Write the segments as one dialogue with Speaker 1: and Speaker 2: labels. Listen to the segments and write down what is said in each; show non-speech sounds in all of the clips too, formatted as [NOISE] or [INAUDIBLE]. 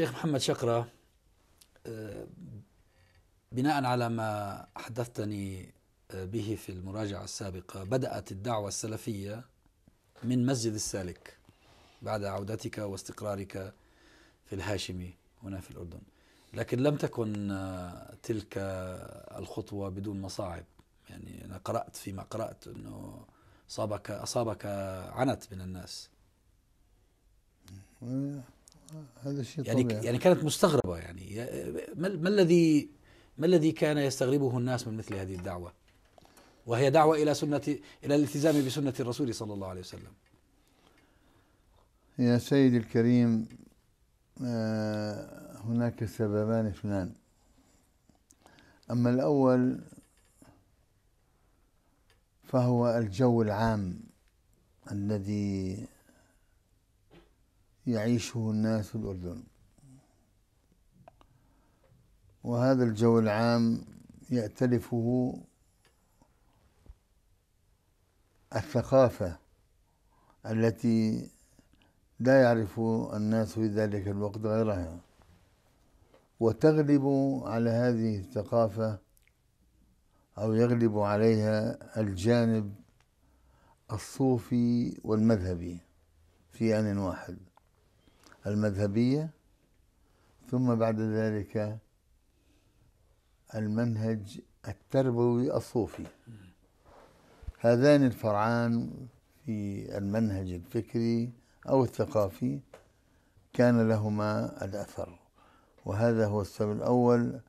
Speaker 1: الشيخ محمد شقرة آه، بناء على ما حدثتني آه، به في المراجعة السابقة بدأت الدعوة السلفية من مسجد السالك بعد عودتك واستقرارك في الهاشمي هنا في الأردن لكن لم تكن آه، تلك الخطوة بدون مصاعب يعني أنا قرأت فيما قرأت أنه أصابك أصابك عنت من الناس
Speaker 2: هذا الشيء يعني طبيعي. يعني كانت مستغربه
Speaker 1: يعني ما الذي ما الذي كان يستغربه الناس من مثل هذه الدعوه؟ وهي دعوه الى سنه الى الالتزام بسنه الرسول صلى الله عليه وسلم.
Speaker 2: يا سيدي الكريم آه، هناك سببان اثنان اما الاول فهو الجو العام الذي يعيشه الناس في الأردن وهذا الجو العام يأتلفه الثقافة التي لا يعرف الناس في ذلك الوقت غيرها وتغلب على هذه الثقافة أو يغلب عليها الجانب الصوفي والمذهبي في آن واحد المذهبية ثم بعد ذلك المنهج التربوي الصوفي هذان الفرعان في المنهج الفكري أو الثقافي كان لهما الأثر وهذا هو السبب الأول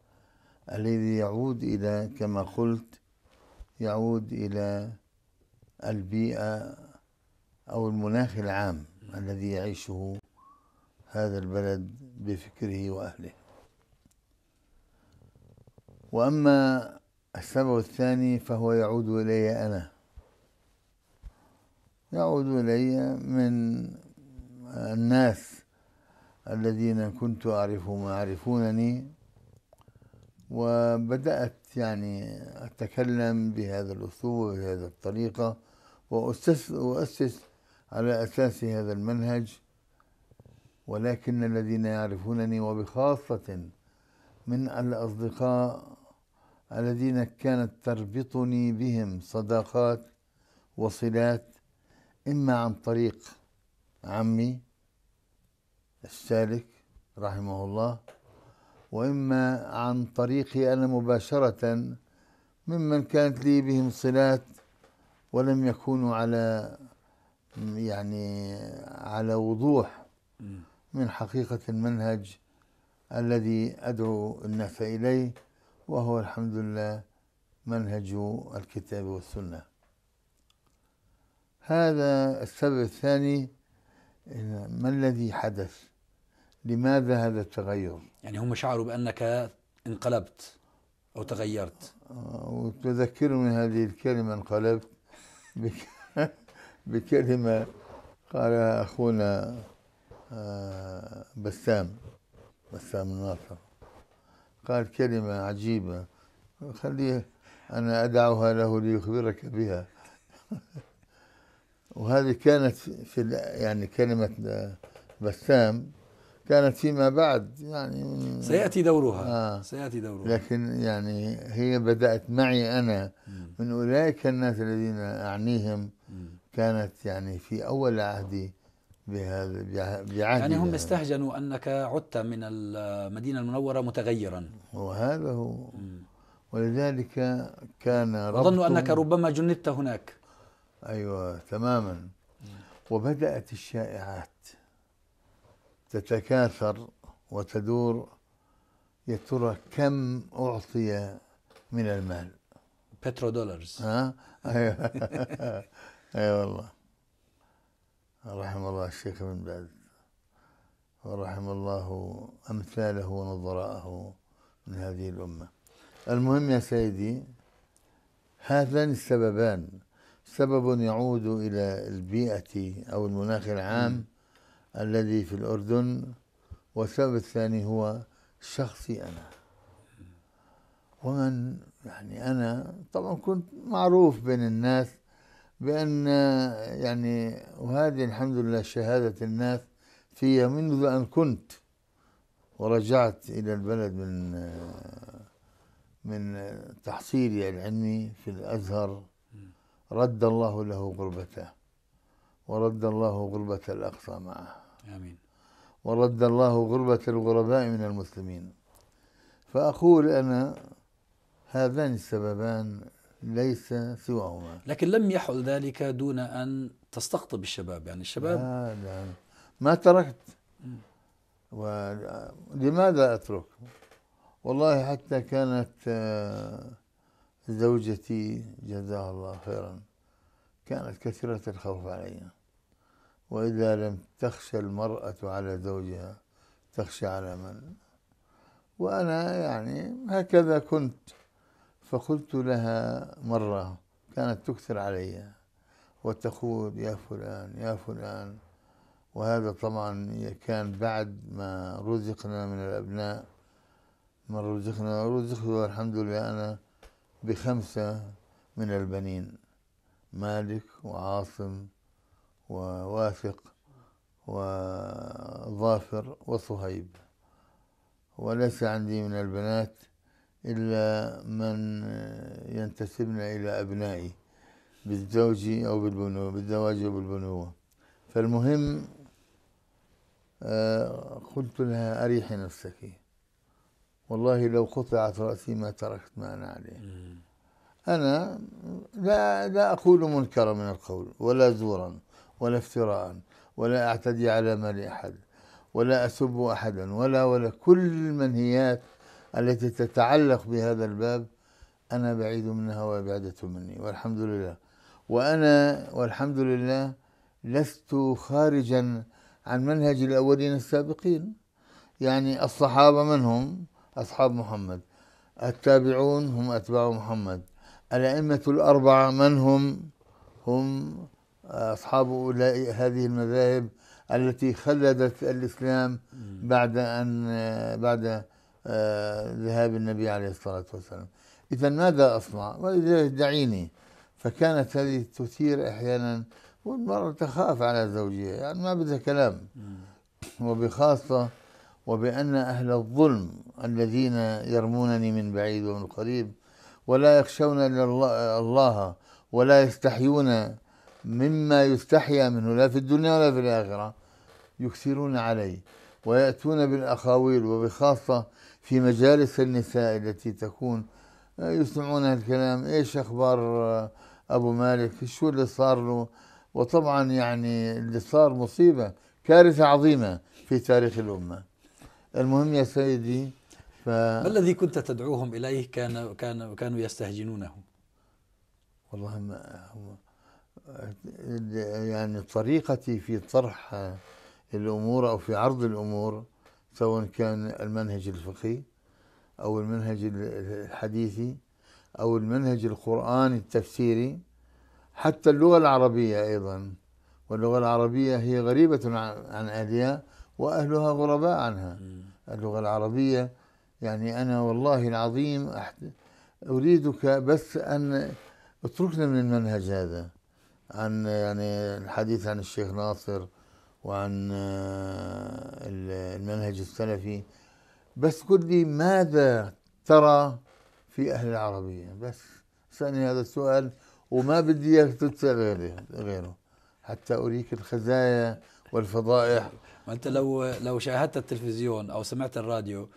Speaker 2: الذي يعود إلى كما قلت يعود إلى البيئة أو المناخ العام الذي يعيشه هذا البلد بفكره وأهله وأما السبب الثاني فهو يعود إلي أنا يعود إلي من الناس الذين كنت أعرفهم يعرفونني وبدأت يعني أتكلم بهذا الأسلوب وبهذه الطريقة وأسس, وأسس على أساس هذا المنهج ولكن الذين يعرفونني وبخاصة من الأصدقاء الذين كانت تربطني بهم صداقات وصلات إما عن طريق عمي السالك رحمه الله وإما عن طريقي أنا مباشرة ممن كانت لي بهم صلات ولم يكونوا على يعني على وضوح من حقيقة المنهج الذي أدعو الناس إليه وهو الحمد لله منهج الكتاب والسنة هذا السبب الثاني ما الذي حدث لماذا هذا التغير
Speaker 1: يعني هم شعروا بأنك انقلبت أو تغيرت
Speaker 2: وتذكرني هذه الكلمة انقلبت [LAUGHS] بكلمة قالها أخونا آه، بسام بسام الناصر قال كلمة عجيبة خليه أنا أدعوها له ليخبرك بها [LAUGHS] وهذه كانت في يعني كلمة بسام كانت فيما بعد يعني سيأتي دورها آه سيأتي دورها لكن يعني هي بدأت معي أنا من أولئك الناس الذين أعنيهم كانت يعني في أول عهدي بعهد يعني هم
Speaker 1: استهجنوا أنك عدت من المدينة المنورة متغيرا
Speaker 2: وهذا هو ولذلك كان ظنوا أنك ربما جندت هناك أيوة تماما وبدأت الشائعات تتكاثر وتدور يا ترى كم أعطي من المال بترو دولارز ها [LAUGHS] أيوة أي أيوة والله رحم الله الشيخ بن باز ورحم الله أمثاله ونظراءه من هذه الأمة المهم يا سيدي هذان السببان سبب يعود إلى البيئة أو المناخ العام م. الذي في الأردن والسبب الثاني هو شخصي أنا ومن يعني أنا طبعا كنت معروف بين الناس بأن يعني وهذه الحمد لله شهادة الناس فيها منذ أن كنت ورجعت إلى البلد من من تحصيلي العلمي في الأزهر رد الله له غربته ورد الله غربة الأقصى معه آمين ورد الله غربة الغرباء من المسلمين فأقول أنا هذان السببان ليس سواهما
Speaker 1: لكن لم يحل ذلك دون أن تستقطب الشباب يعني الشباب
Speaker 2: لا لا ما تركت ولماذا أترك والله حتى كانت آه، زوجتي جزاها الله خيرا كانت كثيرة الخوف علي وإذا لم تخشى المرأة على زوجها تخشى على من وأنا يعني هكذا كنت فقلت لها مرة كانت تكثر علي وتقول يا فلان يا فلان وهذا طبعا كان بعد ما رزقنا من الأبناء ما رزقنا رزقت والحمد لله أنا بخمسة من البنين مالك وعاصم وواثق وظافر وصهيب وليس عندي من البنات إلا من ينتسبن إلى أبنائي بالزوج أو بالبنوة بالزواج أو بالبنوة فالمهم آه، قلت لها أريحي نفسك والله لو قطعت رأسي ما تركت ما أنا عليه أنا لا لا أقول منكرا من القول ولا زورا ولا افتراء ولا أعتدي على مال أحد ولا أسب أحدا ولا ولا كل المنهيات التي تتعلق بهذا الباب أنا بعيد منها وبعدة مني والحمد لله وأنا والحمد لله لست خارجا عن منهج الأولين السابقين يعني الصحابة من هم أصحاب محمد التابعون هم أتباع محمد الأئمة الأربعة من هم هم أصحاب هذه المذاهب التي خلدت الإسلام بعد أن بعد آه، ذهاب النبي عليه الصلاة والسلام إذا ماذا أصنع ولذلك دعيني فكانت هذه تثير أحيانا والمرأة تخاف على زوجها يعني ما بدها كلام وبخاصة وبأن أهل الظلم الذين يرمونني من بعيد ومن قريب ولا يخشون إلا الله ولا يستحيون مما يستحيا منه لا في الدنيا ولا في الآخرة يكثرون علي ويأتون بالأخاويل وبخاصة في مجالس النساء التي تكون آه، يسمعون الكلام ايش اخبار آه، ابو مالك شو اللي صار له وطبعا يعني اللي صار مصيبه كارثه عظيمه في تاريخ الامه المهم يا سيدي ف... ما الذي
Speaker 1: كنت تدعوهم اليه كان كان كانوا يستهجنونه
Speaker 2: والله ما هو آه، يعني طريقتي في طرح الامور او في عرض الامور سواء كان المنهج الفقهي أو المنهج الحديثي أو المنهج القرآني التفسيري حتى اللغة العربية أيضا واللغة العربية هي غريبة عن أهلها وأهلها غرباء عنها اللغة العربية يعني أنا والله العظيم أريدك بس أن اتركنا من المنهج هذا عن يعني الحديث عن الشيخ ناصر وعن آه، المنهج السلفي بس قل لي ماذا ترى في أهل العربية بس اسألني هذا السؤال وما بدي اياك تسال غيره حتى أريك الخزايا والفضائح
Speaker 1: ما أنت لو لو شاهدت التلفزيون أو سمعت الراديو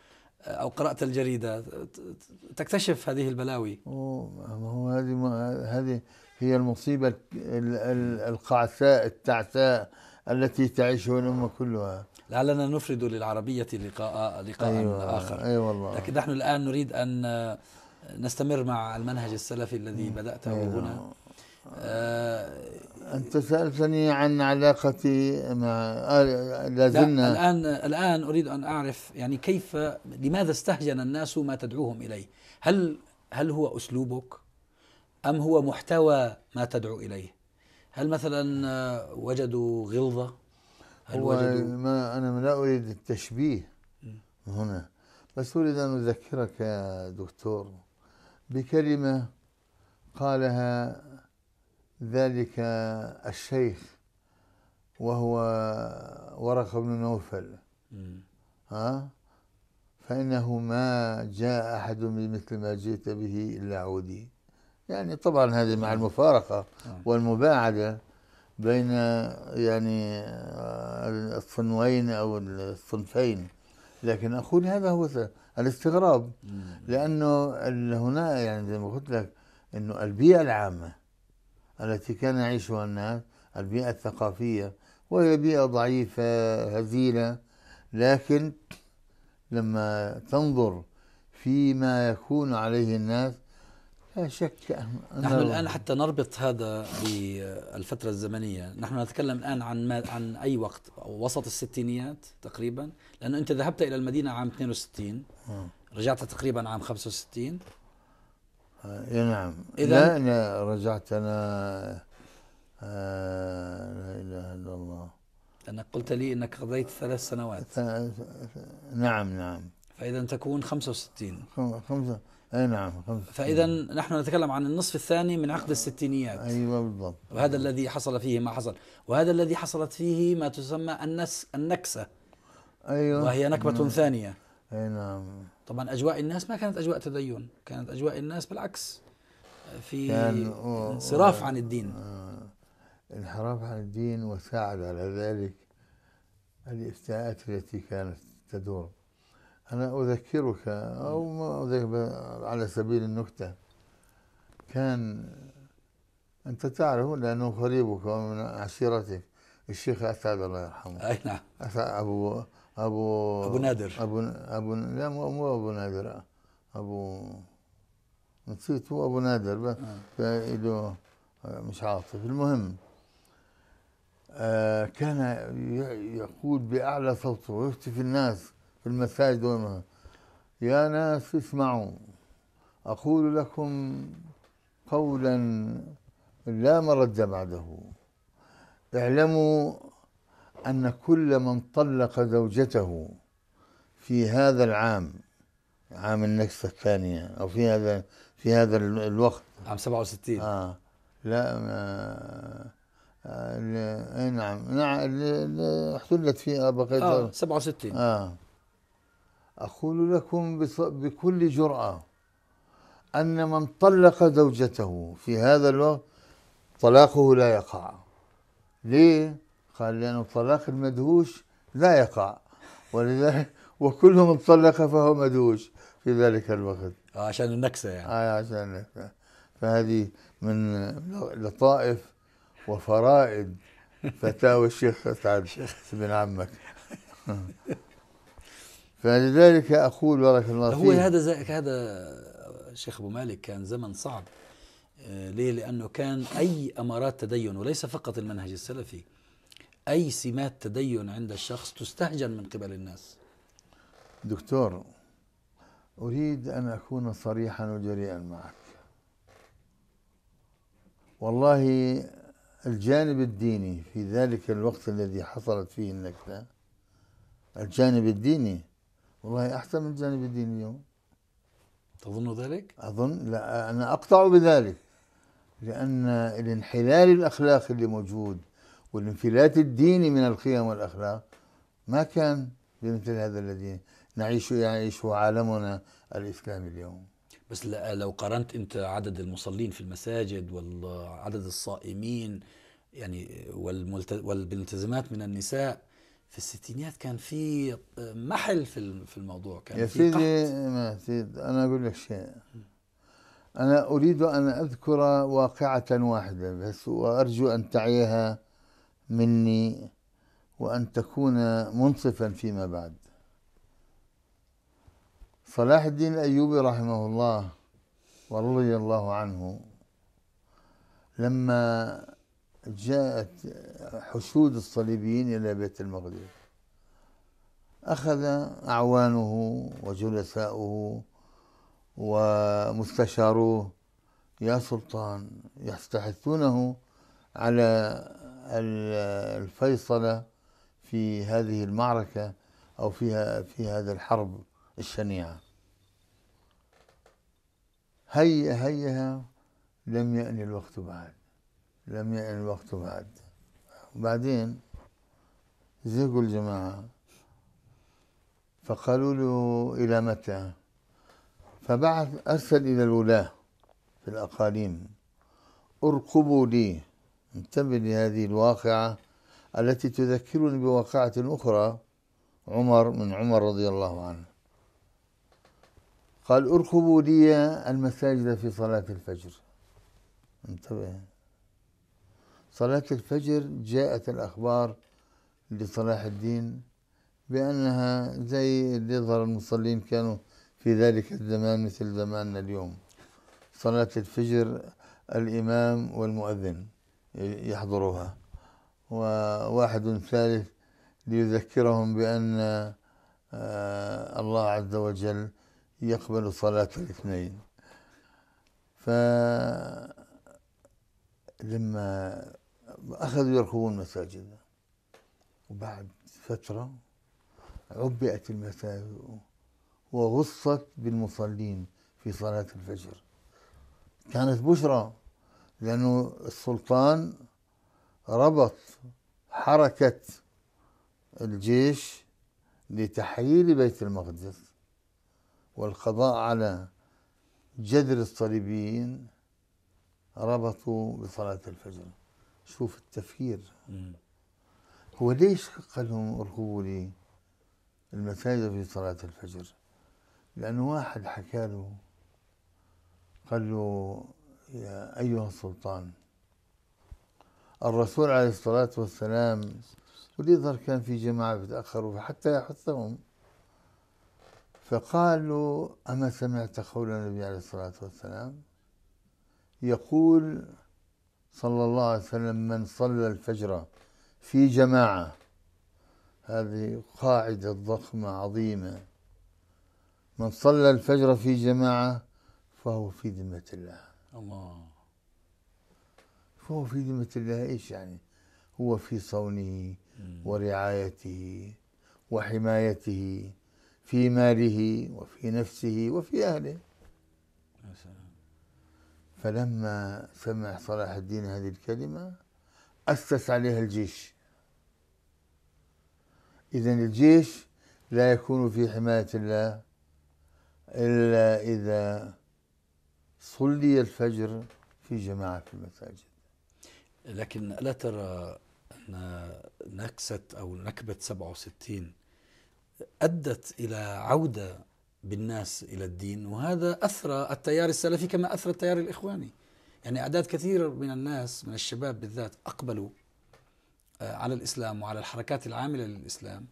Speaker 1: أو قرأت الجريدة تكتشف هذه البلاوي
Speaker 2: ما هو هذه هذه هي المصيبة القعساء التعساء التي تعيشه الأمة كلها
Speaker 1: لعلنا نفرد للعربية لقاء لقاء أيوة آخر أي أيوة والله لكن نحن الآن نريد أن نستمر مع المنهج السلفي الذي أيوة. بدأته أيوة. هنا
Speaker 2: آه أنت سألتني عن علاقتي مع لازلنا آه، لا
Speaker 1: الآن الآن أريد أن أعرف يعني كيف لماذا استهجن الناس ما تدعوهم إليه هل هل هو أسلوبك أم هو محتوى ما تدعو إليه هل مثلا آه، وجدوا
Speaker 2: غلظة هل وجدوا ما أنا لا أريد التشبيه هنا بس أريد أن أذكرك يا دكتور بكلمة قالها ذلك الشيخ وهو ورقة بن نوفل ها فإنه ما جاء أحد بمثل ما جئت به إلا عودي يعني طبعا هذه مع المفارقة نعم. والمباعدة بين يعني الصنوين أو الصنفين لكن أقول هذا هو الاستغراب لأنه هنا يعني زي ما قلت لك أنه البيئة العامة التي كان يعيشها الناس البيئة الثقافية وهي بيئة ضعيفة هزيلة لكن لما تنظر فيما يكون عليه الناس لا شك نحن الآن
Speaker 1: حتى نربط هذا بالفترة الزمنية نحن نتكلم الآن عن ما عن أي وقت وسط الستينيات تقريبا لأنه أنت ذهبت إلى المدينة عام 62 آه. رجعت تقريبا عام 65 آه، اي نعم لا
Speaker 2: أنا رجعت أنا آه لا إله إلا الله
Speaker 1: أنا قلت لي أنك قضيت ثلاث سنوات
Speaker 2: نعم نعم فإذا تكون 65 خمسة اي نعم فاذا
Speaker 1: نحن نتكلم عن النصف الثاني من عقد الستينيات ايوه بالضبط وهذا الذي حصل فيه ما حصل وهذا الذي حصلت فيه ما تسمى النس النكسه
Speaker 2: ايوه وهي نكبه مم. نعم. ثانيه اي نعم
Speaker 1: طبعا اجواء الناس ما كانت اجواء تدين كانت اجواء الناس بالعكس في انصراف عن
Speaker 2: الدين آه، انحراف عن الدين وساعد على ذلك الافتاءات التي كانت تدور أنا أذكرك أو ما أذكر على سبيل النكتة كان أنت تعرف لأنه قريبك ومن عشيرتك الشيخ أسعد الله يرحمه أي نعم أبو أبو أبو نادر أبو أبو لا مو مو أبو نادر أبو نسيت هو أبو نادر نعم. إله مش عاطف المهم آه، كان يقول بأعلى صوته ويفتي في الناس في المساجد وما يا ناس اسمعوا أقول لكم قولا لا مرد بعده اعلموا أن كل من طلق زوجته في هذا العام عام النكسة الثانية أو في هذا في هذا الوقت عام 67 آه لا ما آه نعم نعم اللي احتلت فيها بقيت اه 67 اه أقول لكم بكل جرأة أن من طلق زوجته في هذا الوقت طلاقه لا يقع ليه؟ قال لأن الطلاق المدهوش لا يقع ولذلك وكل من طلق فهو مدهوش في ذلك الوقت عشان النكسة يعني آه عشان النكسة فهذه من لطائف وفرائد فتاوى الشيخ سعد بن عمك [LAUGHS] فلذلك أقول بارك الله فيك هو هذا
Speaker 1: هذا شيخ أبو مالك كان زمن صعب آه، ليه؟ لأنه كان أي أمارات تدين وليس فقط المنهج السلفي أي سمات تدين عند الشخص تستهجن من قبل الناس
Speaker 2: دكتور أريد أن أكون صريحا وجريئا معك والله الجانب الديني في ذلك الوقت الذي حصلت فيه النكتة الجانب الديني والله أحسن من الجانب الديني اليوم تظن ذلك؟ أظن لا أنا أقطع بذلك لأن الانحلال الأخلاقي اللي موجود والانفلات الديني من القيم والأخلاق ما كان بمثل هذا الذي نعيش يعيشه عالمنا الإسلامي اليوم بس لو قارنت أنت عدد المصلين في
Speaker 1: المساجد وعدد الصائمين يعني والملتزمات من النساء في الستينيات كان في آه، محل في في الموضوع كان يا سيدي
Speaker 2: ما سيدي انا اقول لك شيء انا اريد ان اذكر واقعه واحده بس وارجو ان تعيها مني وان تكون منصفا فيما بعد صلاح الدين الايوبي رحمه الله ورضي الله عنه لما جاءت حشود الصليبيين إلى بيت المقدس أخذ أعوانه وجلساؤه ومستشاروه يا سلطان يستحثونه على الفيصلة في هذه المعركة أو فيها في هذا الحرب الشنيعة هيا هيا لم يأن الوقت بعد لم يأن الوقت بعد وبعدين زهقوا الجماعة فقالوا له إلى متى فبعث أرسل إلى الولاة في الأقاليم ارقبوا لي انتبه لهذه الواقعة التي تذكرني بواقعة أخرى عمر من عمر رضي الله عنه قال ارقبوا لي المساجد في صلاة الفجر انتبه صلاة الفجر جاءت الأخبار لصلاح الدين بأنها زي اللي يظهر المصلين كانوا في ذلك الزمان مثل زماننا اليوم صلاة الفجر الإمام والمؤذن يحضروها وواحد ثالث ليذكرهم بأن آه، الله عز وجل يقبل صلاة الاثنين فلما أخذوا يركبون المساجد وبعد فترة عبئت المساجد وغصت بالمصلين في صلاة الفجر كانت بشرى لأنه السلطان ربط حركة الجيش لتحرير بيت المقدس والقضاء على جذر الصليبيين ربطوا بصلاة الفجر شوف التفكير هو ليش حق لهم لي المساجد في صلاة الفجر لأنه واحد حكى له قال له يا أيها السلطان الرسول عليه الصلاة والسلام وليظهر كان في جماعة بتأخروا حتى يحثهم فقال له أما سمعت قول النبي عليه الصلاة والسلام يقول صلى الله عليه وسلم من صلى الفجر في جماعة هذه قاعدة ضخمة عظيمة من صلى الفجر في جماعة فهو في ذمة الله الله فهو في ذمة الله ايش يعني؟ هو في صونه ورعايته وحمايته في ماله وفي نفسه وفي اهله فلما سمع صلاح الدين هذه الكلمة أسس عليها الجيش إذا الجيش لا يكون في حماية الله إلا إذا صلي الفجر في جماعة في المساجد لكن
Speaker 1: ألا ترى أن نكسة أو نكبة 67 أدت إلى عودة بالناس الى الدين وهذا اثرى التيار السلفي كما اثرى التيار الاخواني يعني اعداد كثيره من الناس من الشباب بالذات اقبلوا آه، على الاسلام وعلى الحركات العامله للاسلام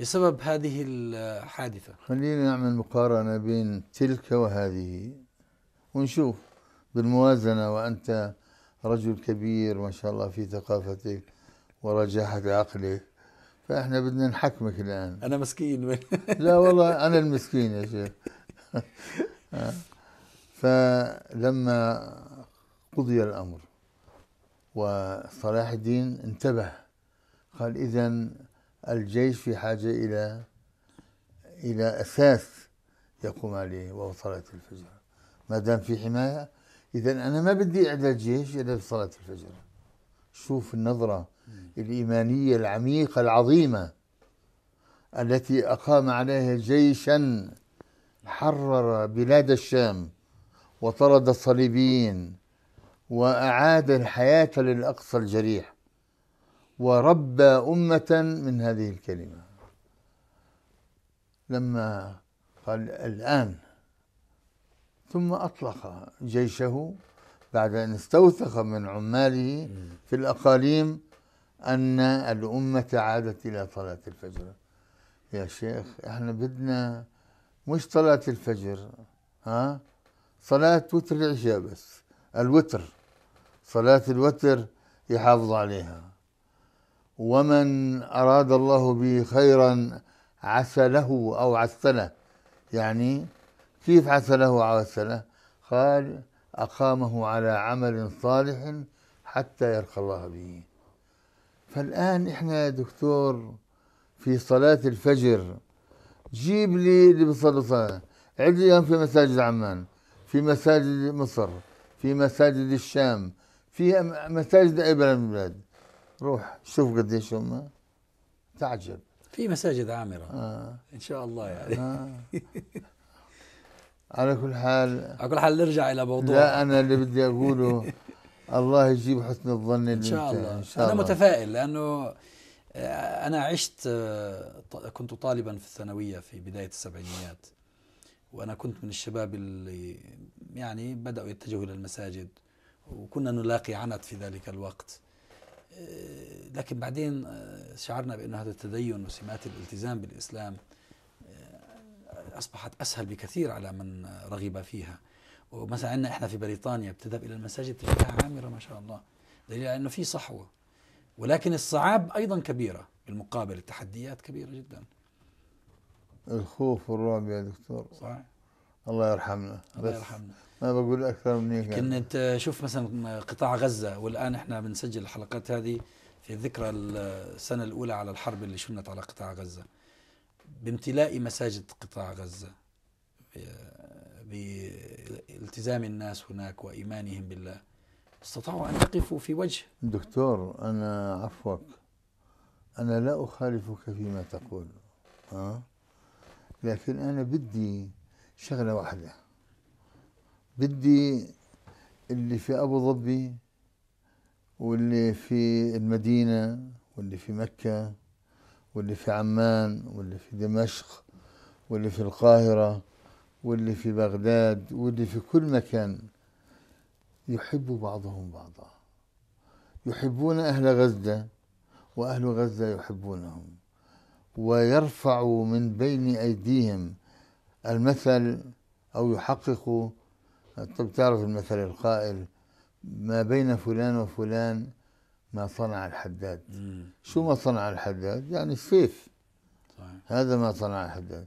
Speaker 1: بسبب هذه الحادثه
Speaker 2: خلينا نعمل مقارنه بين تلك وهذه ونشوف بالموازنه وانت رجل كبير ما شاء الله في ثقافتك ورجاحه عقلك فاحنا بدنا نحكمك الان انا مسكين من لا والله انا المسكين يا شيخ [LAUGHS] فلما قضي الامر وصلاح الدين انتبه قال اذا الجيش في حاجه الى الى اساس يقوم عليه وهو صلاه الفجر ما دام في حمايه اذا انا ما بدي اعداد جيش الا بصلاه الفجر شوف النظره الإيمانية العميقة العظيمة التي أقام عليها جيشا حرر بلاد الشام وطرد الصليبيين وأعاد الحياة للأقصى الجريح وربى أمة من هذه الكلمة لما قال الآن ثم أطلق جيشه بعد أن استوثق من عماله في الأقاليم أن الأمة عادت إلى صلاة الفجر يا شيخ احنا بدنا مش صلاة الفجر ها صلاة وتر العشاء بس الوتر صلاة الوتر يحافظ عليها ومن أراد الله به خيرا عسله أو عسله يعني كيف عسله عسله قال أقامه على عمل صالح حتى يرقى الله به فالآن إحنا يا دكتور في صلاة الفجر جيب لي اللي بيصلي صلاة عد لي في مساجد عمان في مساجد مصر في مساجد الشام في مساجد أي بلد من البلاد روح شوف قديش هم تعجب
Speaker 1: في مساجد عامرة آه. إن شاء الله يعني آه. على كل حال على كل حال نرجع إلى موضوع لا أنا اللي
Speaker 2: بدي أقوله [LAUGHS] الله يجيب حسن الظن ان شاء الله, إن شاء الله. انا متفائل
Speaker 1: لانه آه، انا عشت آه، كنت طالبا في الثانويه في بدايه السبعينيات وانا كنت من الشباب اللي يعني بداوا يتجهوا الى المساجد وكنا نلاقي عنت في ذلك الوقت آه، لكن بعدين شعرنا بأن هذا التدين وسمات الالتزام بالإسلام أصبحت أسهل بكثير على من رغب فيها ومثلا عندنا احنا في بريطانيا بتذهب الى المساجد تجدها عامره ما شاء الله دليل على انه في صحوه ولكن الصعاب ايضا كبيره بالمقابل التحديات كبيره جدا
Speaker 2: الخوف والرعب يا دكتور صح الله يرحمنا الله يرحمنا ما بقول اكثر من هيك كنت
Speaker 1: يعني. شوف مثلا قطاع غزه والان احنا بنسجل الحلقات هذه في ذكرى السنه الاولى على الحرب اللي شنت على قطاع غزه بامتلاء مساجد قطاع غزه بالتزام الناس هناك وإيمانهم بالله
Speaker 2: استطاعوا أن يقفوا في وجه دكتور أنا عفوك أنا لا أخالفك فيما تقول أه؟ لكن أنا بدي شغلة واحدة بدي اللي في أبو ظبي واللي في المدينة واللي في مكة واللي في عمان واللي في دمشق واللي في القاهرة واللي في بغداد واللي في كل مكان يحب بعضهم بعضا يحبون أهل غزة وأهل غزة يحبونهم ويرفع من بين أيديهم المثل أو يحققوا طب تعرف المثل القائل ما بين فلان وفلان ما صنع الحداد مم. شو ما صنع الحداد يعني السيف هذا ما صنع الحداد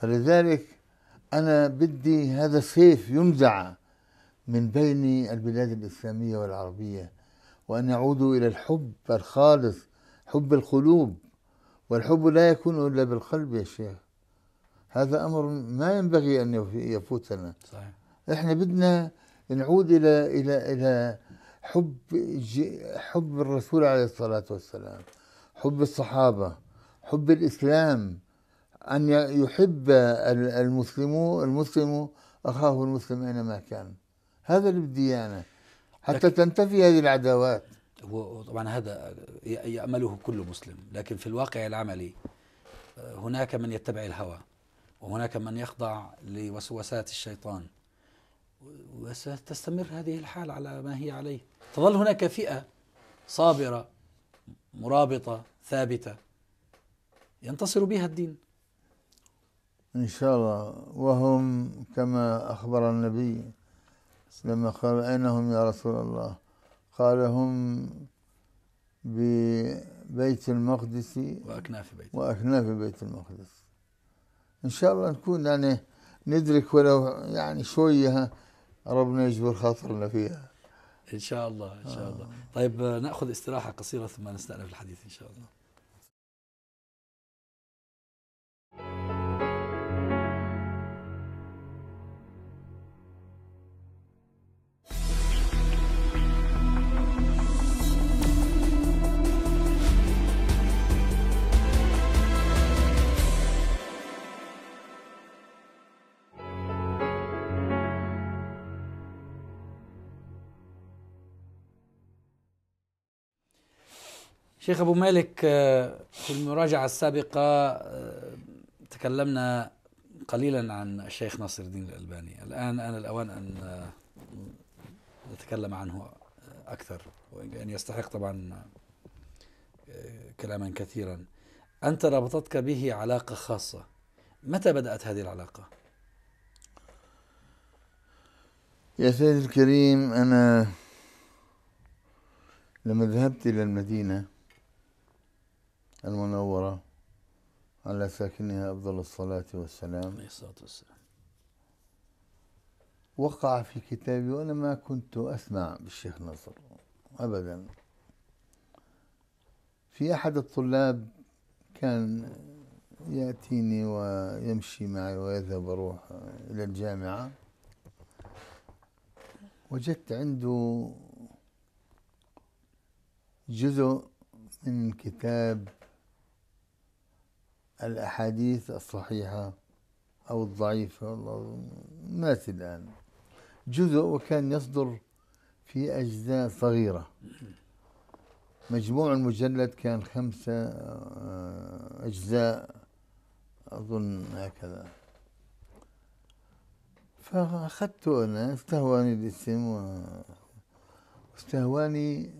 Speaker 2: فلذلك أنا بدي هذا السيف ينزع من بين البلاد الإسلامية والعربية وأن يعودوا إلى الحب الخالص حب القلوب والحب لا يكون إلا بالقلب يا شيخ هذا أمر ما ينبغي أن يفوتنا صحيح. إحنا بدنا نعود إلى إلى إلى حب حب الرسول عليه الصلاة والسلام حب الصحابة حب الإسلام أن يحب المسلم المسلم أخاه المسلم أينما كان هذا اللي حتى تنتفي هذه العداوات طبعا هذا يأمله كل مسلم
Speaker 1: لكن في الواقع العملي آه، هناك من يتبع الهوى وهناك من يخضع لوسوسات الشيطان وستستمر هذه الحال على ما هي عليه تظل هناك فئة صابرة مرابطة ثابتة ينتصر بها الدين
Speaker 2: إن شاء الله وهم كما أخبر النبي لما قال أين هم يا رسول الله قال هم ببيت المقدس وأكناف بيت وأكناف بيت المقدس إن شاء الله نكون يعني ندرك ولو يعني شوية ربنا يجبر خاطرنا فيها إن
Speaker 1: شاء الله إن شاء الله طيب نأخذ استراحة قصيرة ثم نستأنف الحديث إن شاء الله شيخ أبو مالك آه، في المراجعة السابقة آه، تكلمنا قليلا عن الشيخ ناصر الدين الألباني الآن آن الأوان أن آه، نتكلم عنه أكثر وأن يستحق طبعا كلاما كثيرا أنت ربطتك به علاقة خاصة متى بدأت هذه العلاقة؟
Speaker 2: يا سيدي الكريم أنا لما ذهبت إلى المدينة المنورة على ساكنها أفضل الصلاة والسلام عليه الصلاة والسلام وقع في كتابي وأنا ما كنت أسمع بالشيخ نصر أبدا في أحد الطلاب كان يأتيني ويمشي معي ويذهب أروح إلى الجامعة وجدت عنده جزء من كتاب الأحاديث الصحيحة أو الضعيفة والله مات الآن جزء وكان يصدر في أجزاء صغيرة مجموع المجلد كان خمسة آه، أجزاء أظن هكذا فأخذته أنا استهواني الاسم واستهواني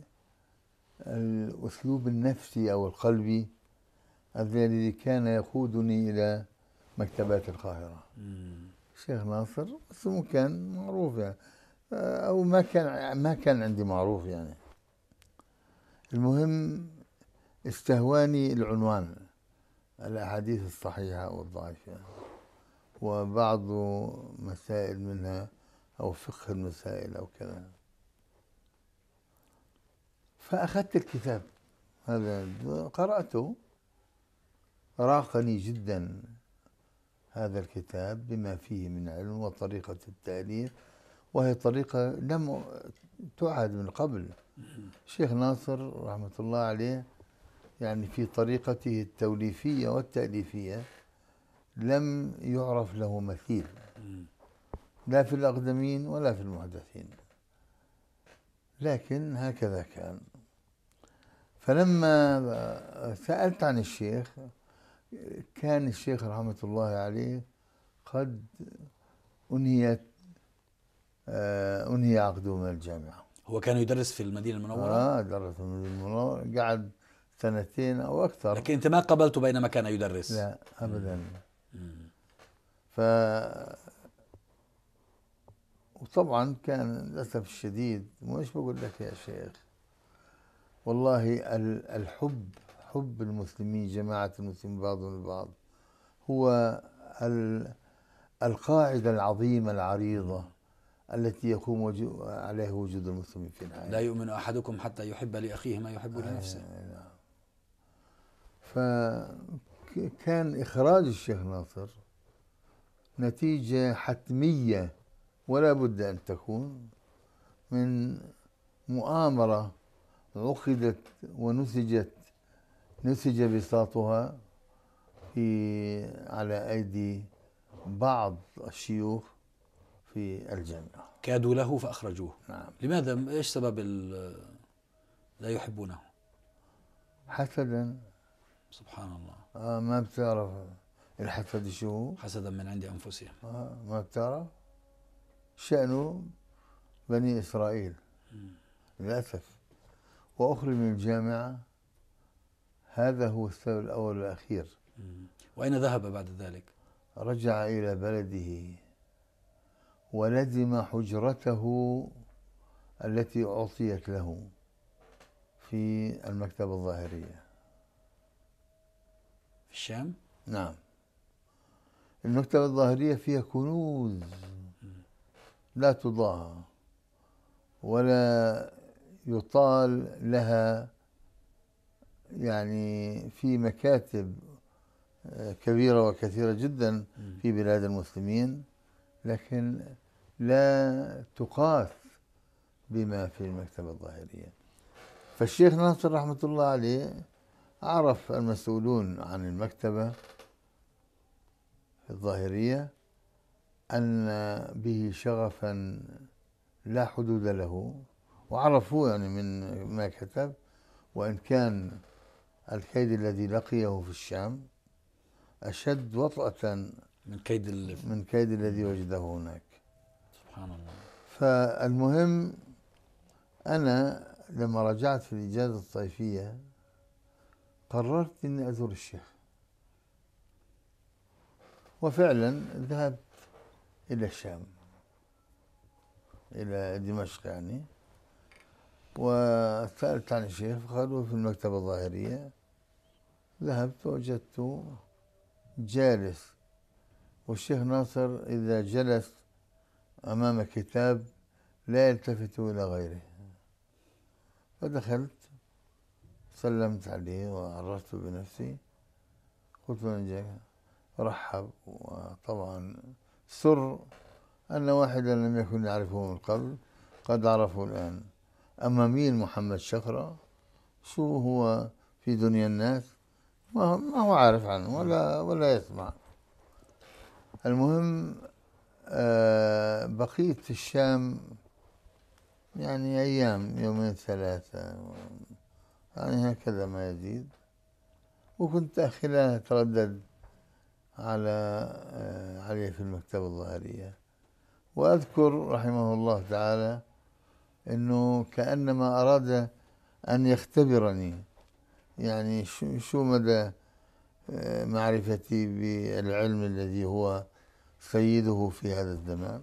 Speaker 2: الأسلوب النفسي أو القلبي الذي كان يقودني إلى مكتبات القاهرة الشيخ ناصر اسمه كان معروف يعني آه، أو ما كان ما كان عندي معروف يعني المهم استهواني العنوان الأحاديث الصحيحة والضعيفة وبعض مسائل منها أو فقه المسائل أو كذا فأخذت الكتاب هذا قرأته راقني جدا هذا الكتاب بما فيه من علم وطريقة التأليف وهي طريقة لم تعهد من قبل الشيخ ناصر رحمة الله عليه يعني في طريقته التوليفية والتأليفية لم يعرف له مثيل لا في الأقدمين ولا في المحدثين لكن هكذا كان فلما سألت عن الشيخ كان الشيخ رحمة الله عليه قد أنهيت آه، أنهي عقده من الجامعة هو كان يدرس في المدينة المنورة؟ آه درس في المدينة المنورة قعد سنتين أو أكثر لكن أنت
Speaker 1: ما قابلته بينما كان يدرس؟ لا أبدا
Speaker 2: مم. ف وطبعا كان للأسف الشديد مش بقول لك يا شيخ والله الحب حب المسلمين جماعة المسلمين بعضهم البعض هو القاعدة العظيمة العريضة التي يقوم عليها وجود المسلمين في العالم
Speaker 1: لا يؤمن أحدكم حتى يحب لأخيه ما يحب آه، لنفسه
Speaker 2: فكان إخراج الشيخ ناصر نتيجة حتمية ولا بد أن تكون من مؤامرة عقدت ونسجت نسج بساطها في على أيدي بعض الشيوخ في الجنة كادوا له فأخرجوه نعم لماذا إيش
Speaker 1: سبب لا يحبونه
Speaker 2: حسدا سبحان الله آه ما بتعرف الحسد شو حسدا من عند أنفسهم آه ما بتعرف شأنه بني إسرائيل للأسف وأخرج من الجامعة هذا هو السبب الأول والأخير
Speaker 1: وأين ذهب بعد ذلك؟
Speaker 2: رجع إلى بلده ولزم حجرته التي أعطيت له في المكتبة الظاهرية في الشام؟ نعم المكتبة الظاهرية فيها كنوز لا تضاهى ولا يطال لها يعني في مكاتب آه، كبيرة وكثيرة جدا في بلاد المسلمين لكن لا تقاس بما في المكتبة الظاهرية فالشيخ ناصر رحمة الله عليه عرف المسؤولون عن المكتبة الظاهرية أن به شغفا لا حدود له وعرفوه يعني من ما كتب وإن كان الكيد الذي لقيه في الشام أشد وطأة من كيد من كيد الذي وجده هناك سبحان الله فالمهم أنا لما رجعت في الإجازة الصيفية قررت أني أزور الشيخ وفعلا ذهبت إلى الشام إلى دمشق يعني وسألت عن الشيخ فقالوا في المكتبة الظاهرية ذهبت وجدته جالس والشيخ ناصر إذا جلس أمام كتاب لا يلتفت إلى غيره فدخلت سلمت عليه وعرفته بنفسي قلت من جاي رحب وطبعا سر أن واحدا لم يكن يعرفه من قبل قد عرفه الآن أما مين محمد شخرة شو هو في دنيا الناس
Speaker 1: ما هو, عارف عنه ولا ولا
Speaker 2: يسمع المهم آه، بقيت في الشام يعني أيام يومين ثلاثة يعني هكذا ما يزيد وكنت خلالها أتردد على آه، علي في المكتبة الظاهرية وأذكر رحمه الله تعالى انه كانما اراد ان يختبرني يعني شو مدى آه، معرفتي بالعلم الذي هو سيده في هذا الزمان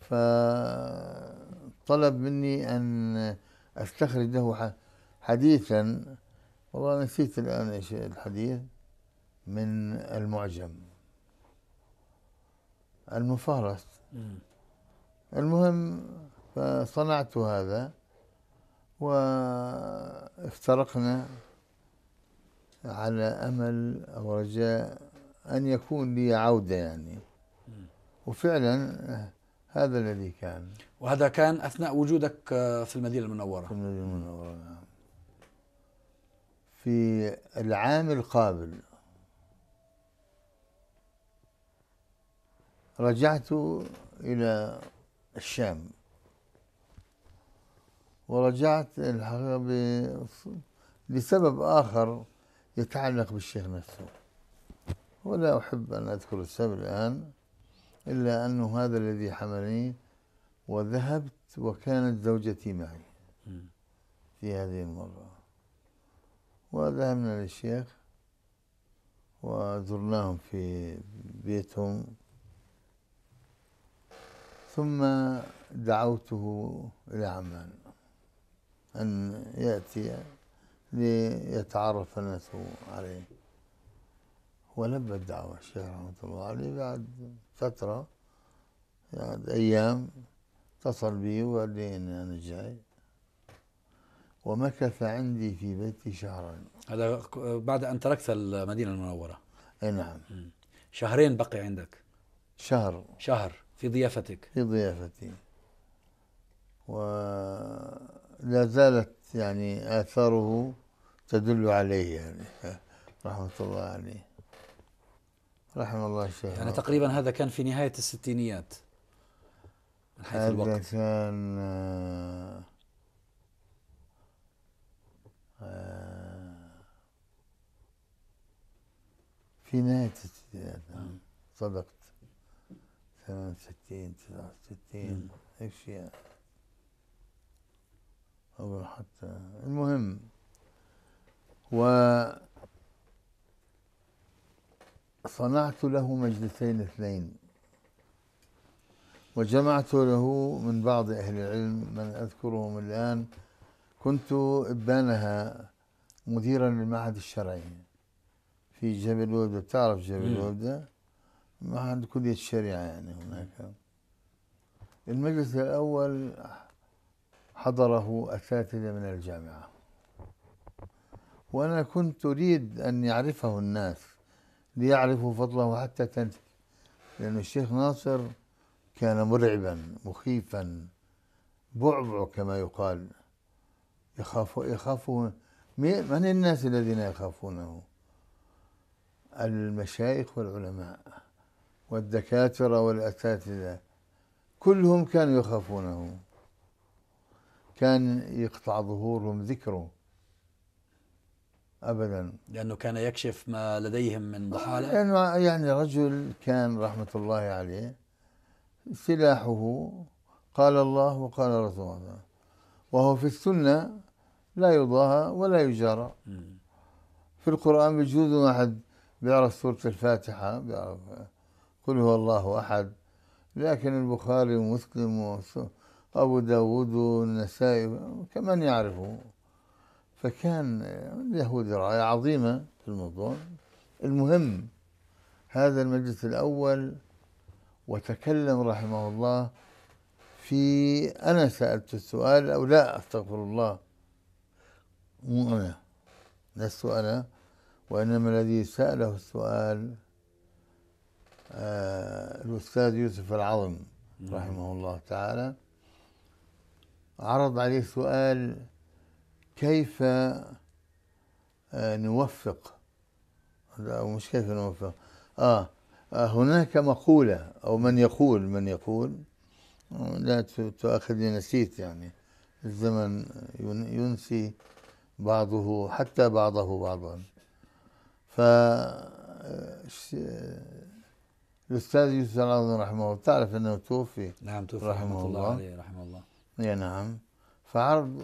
Speaker 2: فطلب مني ان استخرج له حديثا والله نسيت الان ايش الحديث من المعجم المفارس المهم فصنعت هذا وافترقنا على أمل أو رجاء أن يكون لي عودة يعني وفعلا هذا الذي كان وهذا كان أثناء وجودك في المدينة المنورة في المدينة المنورة نعم في العام القابل رجعت إلى الشام ورجعت الحقيقة لسبب آخر يتعلق بالشيخ نفسه ولا أحب أن أذكر السبب الآن إلا أنه هذا الذي حملني وذهبت وكانت زوجتي معي في هذه المرة وذهبنا للشيخ وزرناهم في بيتهم ثم دعوته إلى عمان أن يأتي ليتعرف الناس عليه ولبى الدعوة الشيخ رحمة الله عليه بعد فترة بعد أيام اتصل بي وقال لي إني أنا جاي ومكث عندي في بيتي شهرين هذا
Speaker 1: بعد أن تركت المدينة المنورة أي نعم شهرين بقي عندك
Speaker 2: شهر شهر في ضيافتك في ضيافتي و لا زالت يعني آثاره تدل عليه يعني رحمة الله عليه رحم الله الشيخ يعني تقريبا
Speaker 1: هذا كان في نهاية الستينيات
Speaker 2: من حيث هذا الوقت كان آه، في نهاية الستينيات نعم. صدقت 68 69 ايش يعني أو حتى المهم و صنعت له مجلسين اثنين وجمعت له من بعض أهل العلم من أذكرهم الآن كنت إبانها مديرا للمعهد الشرعي في جبل وبدة بتعرف جبل وبدة معهد كلية الشريعة يعني هناك المجلس الأول حضره أساتذة من الجامعة وأنا كنت أريد أن يعرفه الناس ليعرفوا فضله حتى تنتهي لأن الشيخ ناصر كان مرعبا مخيفا بعبع كما يقال يخاف يخافه من الناس الذين يخافونه المشايخ والعلماء والدكاترة والأساتذة كلهم كانوا يخافونه كان يقطع ظهورهم ذكره ابدا لانه كان يكشف ما لديهم من ضحاله لانه يعني رجل كان رحمه الله عليه سلاحه قال الله وقال رسول الله وهو في السنه لا يضاهى ولا يجارى في القران بجوز واحد بيعرف سوره الفاتحه بيعرف قل هو الله احد لكن البخاري ومسلم أبو داود والنسائي كمن يعرفه فكان له دراية عظيمة في الموضوع المهم هذا المجلس الأول وتكلم رحمه الله في أنا سألت السؤال أو لا أستغفر الله مو أنا لست أنا وإنما الذي سأله السؤال آه الأستاذ يوسف العظم رحمه الله تعالى عرض عليه سؤال كيف آه، نوفق أو مش كيف نوفق آه،, آه هناك مقولة أو من يقول من يقول لا تؤاخذني نسيت يعني الزمن ينسي بعضه حتى بعضه بعضا ف آه، الأستاذ يوسف العظيم رحمه الله تعرف أنه توفي نعم توفي رحمه, رحمه الله, الله عليه رحمه الله اي نعم فعرض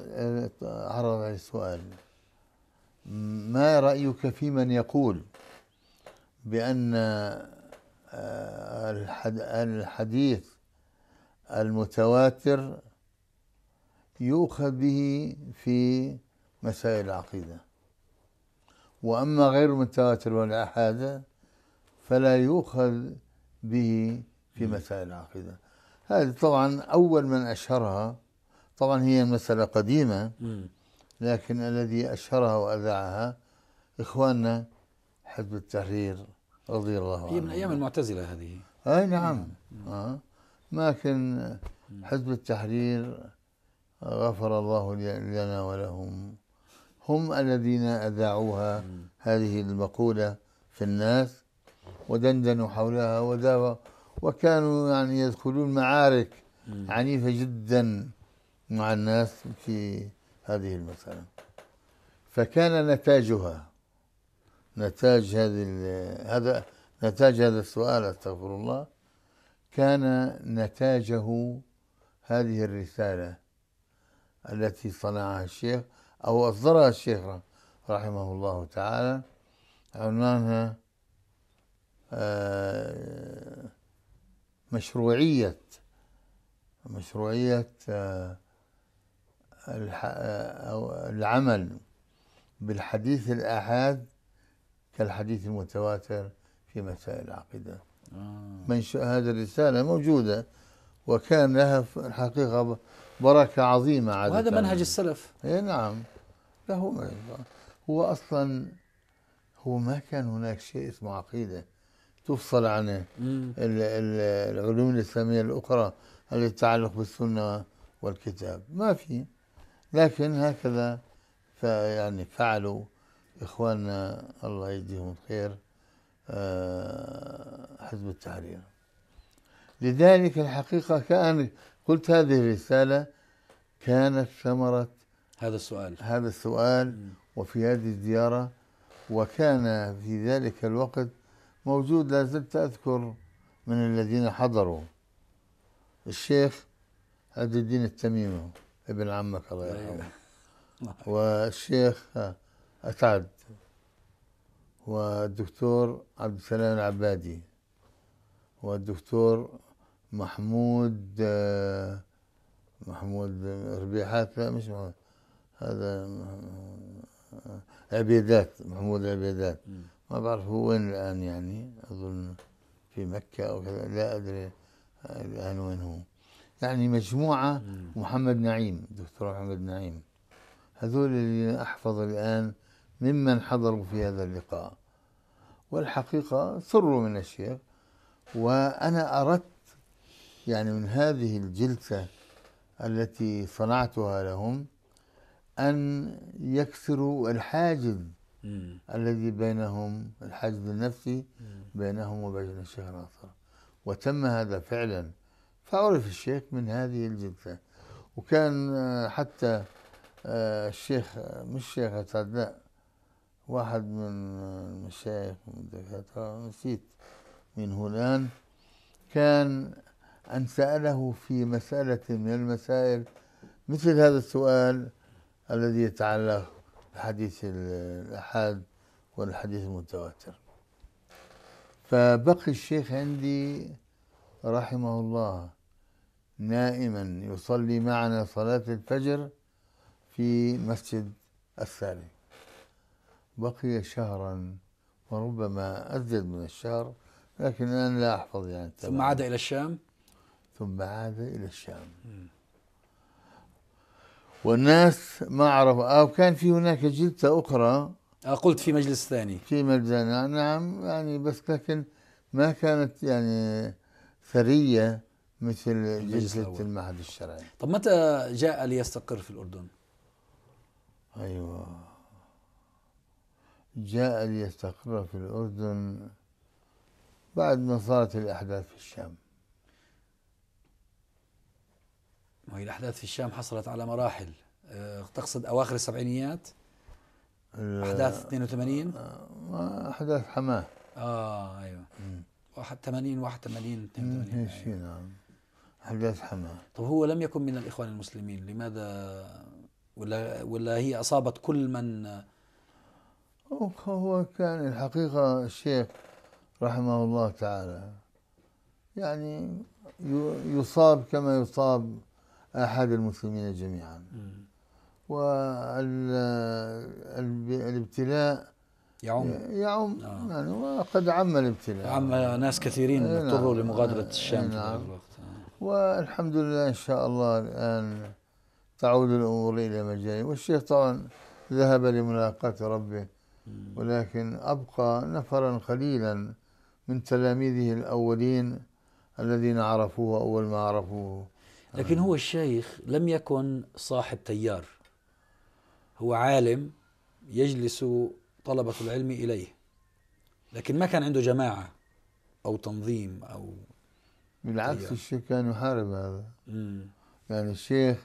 Speaker 2: عرض عليه السؤال ما رأيك في من يقول بأن آه، الحديث المتواتر يؤخذ به في مسائل العقيدة وأما غير المتواتر والأحاد فلا يؤخذ به في مسائل العقيدة هذه طبعا أول من أشهرها طبعا هي مسألة قديمة لكن الذي أشهرها وأذاعها إخواننا حزب التحرير رضي الله عنه هي من أيام
Speaker 1: المعتزلة هذه
Speaker 2: أي نعم آه. لكن حزب التحرير غفر الله لنا ولهم هم الذين أذاعوها هذه المقولة في الناس ودندنوا حولها وداوا وكانوا يعني يدخلون معارك عنيفة جدا مع الناس في هذه المسألة فكان نتاجها نتاج هذه هذا نتاج هذا السؤال استغفر الله كان نتاجه هذه الرسالة التي صنعها الشيخ أو أصدرها الشيخ رحمه الله تعالى عنوانها آه، مشروعية مشروعية آه، العمل بالحديث الآحاد كالحديث المتواتر في مسائل العقيدة آه. منشأ هذه الرسالة موجودة وكان لها الحقيقة بركة عظيمة على وهذا منهج السلف اي نعم له هو أصلا هو ما كان هناك شيء اسمه عقيدة تفصل عن العلوم الإسلامية الأخرى التي تتعلق بالسنة والكتاب ما في لكن هكذا يعني فعلوا إخواننا الله يجزيهم الخير آه، حزب التحرير لذلك الحقيقة كأن قلت هذه الرسالة كانت ثمرة هذا السؤال هذا السؤال وفي هذه الزيارة وكان في ذلك الوقت موجود لا زلت أذكر من الذين حضروا الشيخ عبد الدين التميمي ابن عمك الله أيوه. يرحمه والشيخ أسعد والدكتور عبد السلام العبادي والدكتور محمود محمود ربيحات لا مش محمود هذا عبيدات محمود عبيدات ما بعرف هو وين الآن يعني أظن في مكة أو كذا لا أدري الآن وين هو يعني مجموعة محمد نعيم دكتور محمد نعيم هذول اللي أحفظ الآن ممن حضروا في هذا اللقاء والحقيقة سروا من الشيخ وأنا أردت يعني من هذه الجلسة التي صنعتها لهم أن يكسروا الحاجز الذي بينهم الحاجز النفسي بينهم وبين الشيخ ناصر وتم هذا فعلا فعرف الشيخ من هذه الجلسة وكان آه، حتى آه، الشيخ آه، مش الشيخ لا واحد من المشايخ من الدكاترة نسيت من هنا كان أن سأله في مسألة من المسائل مثل هذا السؤال الذي يتعلق بحديث الأحاد والحديث المتواتر فبقي الشيخ عندي رحمه الله نائما يصلي معنا صلاة الفجر في مسجد الثاني بقي شهرا وربما أزيد من الشهر لكن أنا لا أحفظ يعني ثم عاد إلى الشام ثم عاد إلى الشام والناس ما عرفوا أو كان في هناك جلسة أخرى آه، قلت في مجلس ثاني في مجلس نعم يعني بس لكن ما كانت يعني ثريه مثل جلسه المعهد الشرعي طب
Speaker 1: متى جاء ليستقر
Speaker 2: في الاردن؟ ايوه جاء ليستقر في الاردن بعد ما صارت الاحداث في الشام
Speaker 1: وهي الأحداث في الشام حصلت على مراحل أه تقصد أواخر السبعينيات أحداث 82
Speaker 2: آه، أحداث حماة
Speaker 1: آه أيوة م. 81 81
Speaker 2: 82 نعم حجاج حماه نعم.
Speaker 1: طب هو لم يكن من الاخوان المسلمين لماذا ولا ولا هي اصابت كل من
Speaker 2: هو كان الحقيقه الشيخ رحمه الله تعالى يعني يصاب كما يصاب احد المسلمين جميعا والابتلاء يعم يعم آه. يعني وقد عم الابتلاء عم ناس كثيرين إيه، اضطروا نعم. لمغادرة إيه، الشام في ذلك نعم. الوقت آه. والحمد لله إن شاء الله الآن تعود الأمور إلى مجالها والشيخ طبعا ذهب لملاقاة ربه ولكن أبقى نفرا قليلا من تلاميذه الأولين الذين عرفوه أول ما عرفوه لكن هو الشيخ لم يكن صاحب
Speaker 1: تيار هو عالم يجلس طلبة العلم إليه لكن ما كان عنده جماعة أو تنظيم أو
Speaker 2: بالعكس طيب. الشيخ كان يحارب هذا مم. يعني الشيخ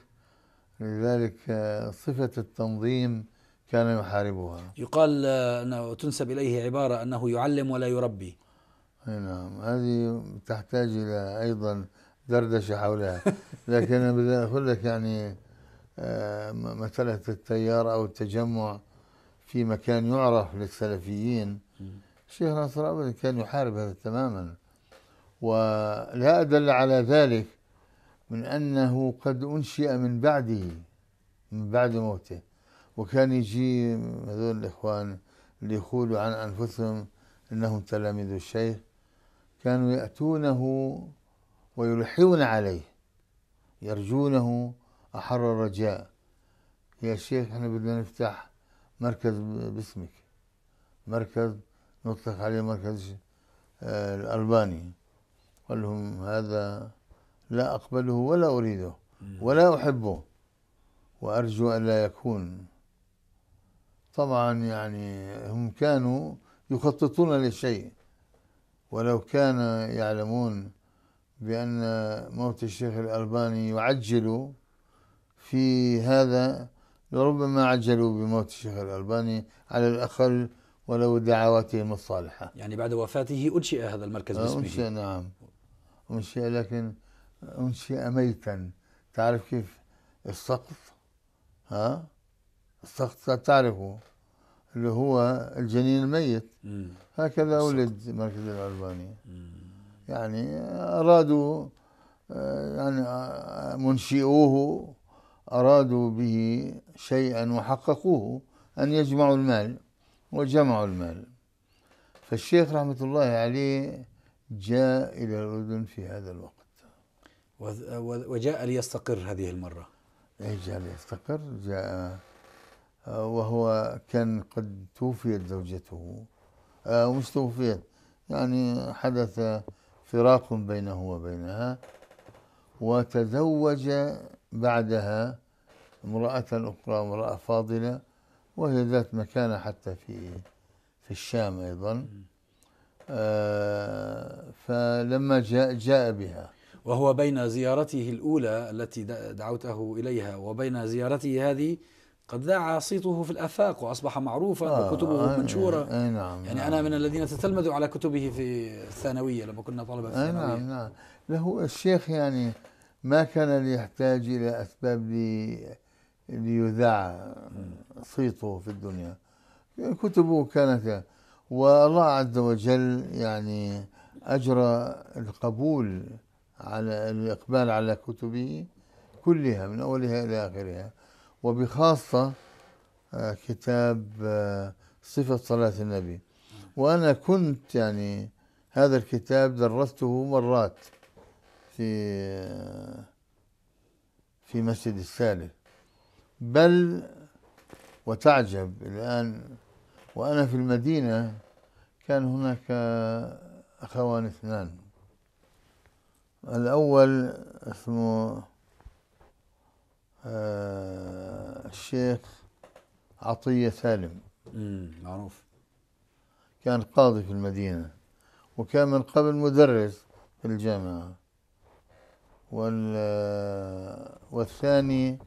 Speaker 2: لذلك آه، صفة التنظيم كان يحاربها
Speaker 1: يقال آه، أنه تنسب إليه عبارة أنه يعلم ولا يربي
Speaker 2: نعم هذه تحتاج إلى أيضا دردشة حولها [LAUGHS] لكن أنا بدي أقول لك يعني آه، مسألة التيار أو التجمع في مكان يعرف للسلفيين الشيخ ناصر أبدا كان يحارب هذا تماما ولا أدل على ذلك من أنه قد أنشئ من بعده من بعد موته وكان يجي هذول الإخوان اللي يقولوا عن أنفسهم أنهم تلاميذ الشيخ كانوا يأتونه ويلحون عليه يرجونه أحر الرجاء يا شيخ احنا بدنا نفتح مركز باسمك مركز نطلق عليه مركز آه، الألباني قال لهم هذا لا أقبله ولا أريده ولا أحبه وأرجو ألا يكون طبعا يعني هم كانوا يخططون لشيء ولو كان يعلمون بأن موت الشيخ الألباني يعجل في هذا لربما عجلوا بموت الشيخ الألباني على الأقل ولو دعواتهم الصالحة يعني بعد
Speaker 1: وفاته أنشئ هذا المركز
Speaker 2: آه، باسمه أنشئ نعم أنشئ لكن أنشئ ميتا تعرف كيف السقط ها السقط تعرفه اللي هو الجنين الميت مم. هكذا السقط. ولد مركز الألباني مم. يعني أرادوا آه، يعني آه، منشئوه أرادوا به شيئا وحققوه أن يجمعوا المال وجمعوا المال فالشيخ رحمة الله عليه جاء إلى الأردن في هذا الوقت وجاء ليستقر هذه المرة إيه، جاء ليستقر جاء آه، وهو كان قد توفيت زوجته مش آه، توفيت يعني حدث فراق بينه وبينها وتزوج بعدها امرأة أخرى امرأة فاضلة وهي ذات مكانة حتى في في الشام أيضا آه، فلما جاء جاء
Speaker 1: بها وهو بين زيارته الأولى التي دعوته إليها وبين زيارته هذه قد ذاع صيته في الآفاق وأصبح معروفا آه وكتبه آه منشورة
Speaker 2: آه نعم يعني نعم
Speaker 1: أنا من الذين تتلمذوا على كتبه في الثانوية لما كنا طلبة في الثانوية آه نعم نعم
Speaker 2: له الشيخ يعني ما كان ليحتاج إلى أسباب لي ليذاع صيته في الدنيا كتبه كانت والله عز وجل يعني أجرى القبول على الإقبال على كتبه كلها من أولها إلى آخرها وبخاصة آه، كتاب آه، صفة صلاة النبي وأنا كنت يعني هذا الكتاب درسته مرات في في مسجد الثالث بل وتعجب الآن وأنا في المدينة كان هناك أخوان اثنان الأول اسمه آه، الشيخ عطية سالم معروف كان قاضي في المدينة وكان من قبل مدرس في الجامعة والثاني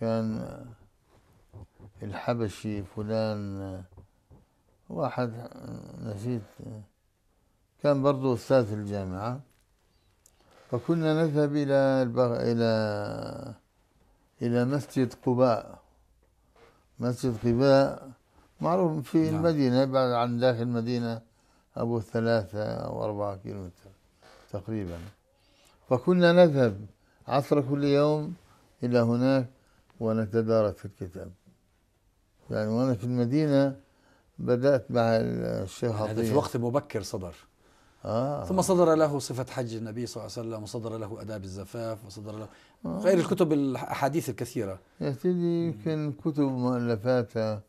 Speaker 2: كان الحبشي فلان واحد نسيت كان برضو أستاذ في الجامعة فكنا نذهب إلى البغ... إلى إلى مسجد قباء مسجد قباء معروف في نعم. المدينة بعد عن داخل المدينة أبو ثلاثة أو أربعة كيلومتر تقريبا فكنا نذهب عصر كل يوم إلى هناك ونتدارس في الكتاب يعني وأنا في المدينة بدأت مع الشيخ عطية هذا في وقت مبكر صدر آه. ثم
Speaker 1: صدر له صفة حج النبي صلى الله عليه وسلم وصدر له آداب الزفاف وصدر له غير الكتب الأحاديث الكثيرة
Speaker 2: يا سيدي يمكن كتب مؤلفاتها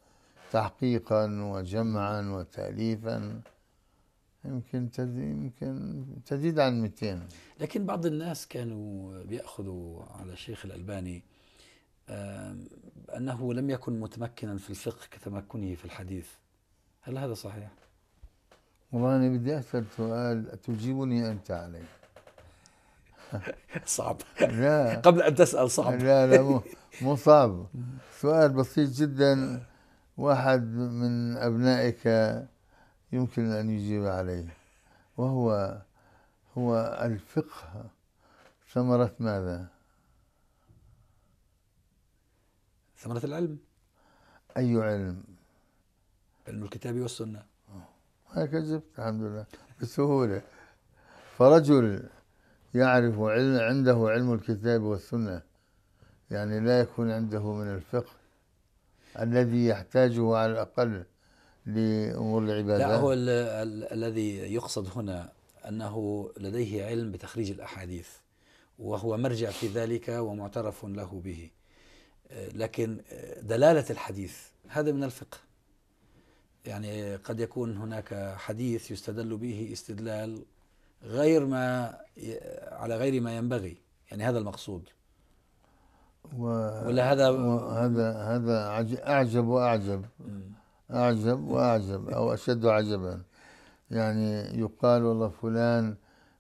Speaker 2: تحقيقا وجمعا وتأليفا يمكن تزيد يمكن تزيد عن 200
Speaker 1: لكن بعض الناس كانوا بياخذوا على الشيخ الالباني انه لم يكن متمكنا في الفقه كتمكنه في الحديث هل هذا صحيح؟
Speaker 2: والله انا بدي اسال سؤال تجيبني انت عليه [LAUGHS] صعب لا [LAUGHS] قبل ان تسال صعب لا لا مو [LAUGHS] مو صعب سؤال بسيط جدا واحد من ابنائك يمكن أن يجيب عليه وهو هو الفقه ثمرة ماذا؟ ثمرة العلم أي علم؟ علم الكتاب والسنة ما كذبت الحمد لله بسهولة فرجل يعرف علم عنده علم الكتاب والسنة يعني لا يكون عنده من الفقه الذي يحتاجه على الأقل لأمور العبادات لا هو
Speaker 1: ال ال الذي يقصد هنا أنه لديه علم بتخريج الأحاديث وهو مرجع في ذلك ومعترف له به لكن دلالة الحديث هذا من الفقه يعني قد يكون هناك حديث يستدل به استدلال غير ما على غير ما ينبغي يعني هذا المقصود
Speaker 2: و ولا هذا هذا هذا اعجب واعجب أعجب وأعجب أو أشد عجبا يعني يقال والله فلان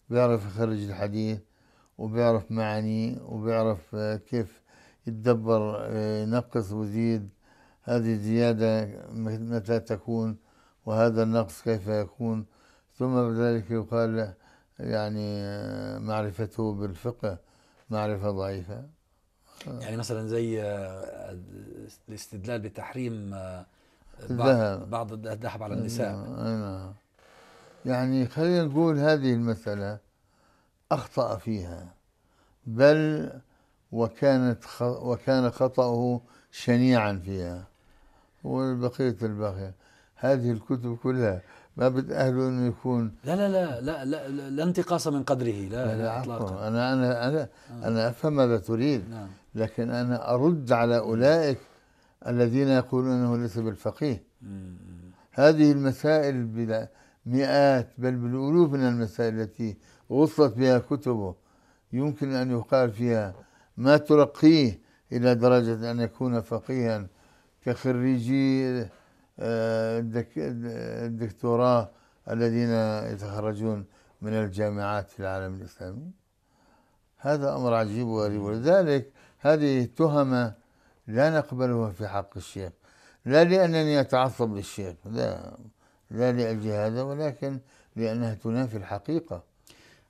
Speaker 2: بيعرف يخرج الحديث وبيعرف معاني وبيعرف كيف يتدبر ينقص آه، ويزيد هذه الزيادة متى تكون وهذا النقص كيف يكون ثم بذلك يقال يعني آه، معرفته بالفقه معرفة ضعيفة
Speaker 1: يعني مثلا زي آه، الاستدلال بتحريم الذهب بعض الذهب على النساء
Speaker 2: نعم يعني خلينا نقول هذه المسألة أخطأ فيها بل وكانت وكان خطأه شنيعا فيها والبقية الباقية هذه الكتب كلها ما بتأهله انه يكون
Speaker 1: لا لا لا لا لا, لا, لا انتقاص من قدره لا لا, لا اطلاقا
Speaker 2: انا انا انا آه. انا افهم ماذا تريد نعم. لكن انا ارد على اولئك الذين يقولون أنه ليس بالفقيه هذه المسائل مئات بل بالألوف من المسائل التي وصلت بها كتبه يمكن أن يقال فيها ما ترقيه إلى درجة أن يكون فقيها كخريجي آه، الدكتوراه الذين يتخرجون من الجامعات في العالم الإسلامي هذا أمر عجيب وغريب ولذلك هذه تهمة لا نقبلها في حق الشيخ لا لأنني أتعصب للشيخ لا لا لأجل هذا ولكن لأنها تنافي الحقيقة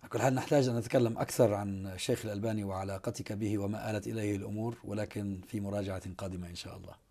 Speaker 2: على كل
Speaker 1: حال نحتاج أن نتكلم أكثر عن الشيخ الألباني وعلاقتك به وما آلت إليه الأمور ولكن في مراجعة قادمة إن شاء الله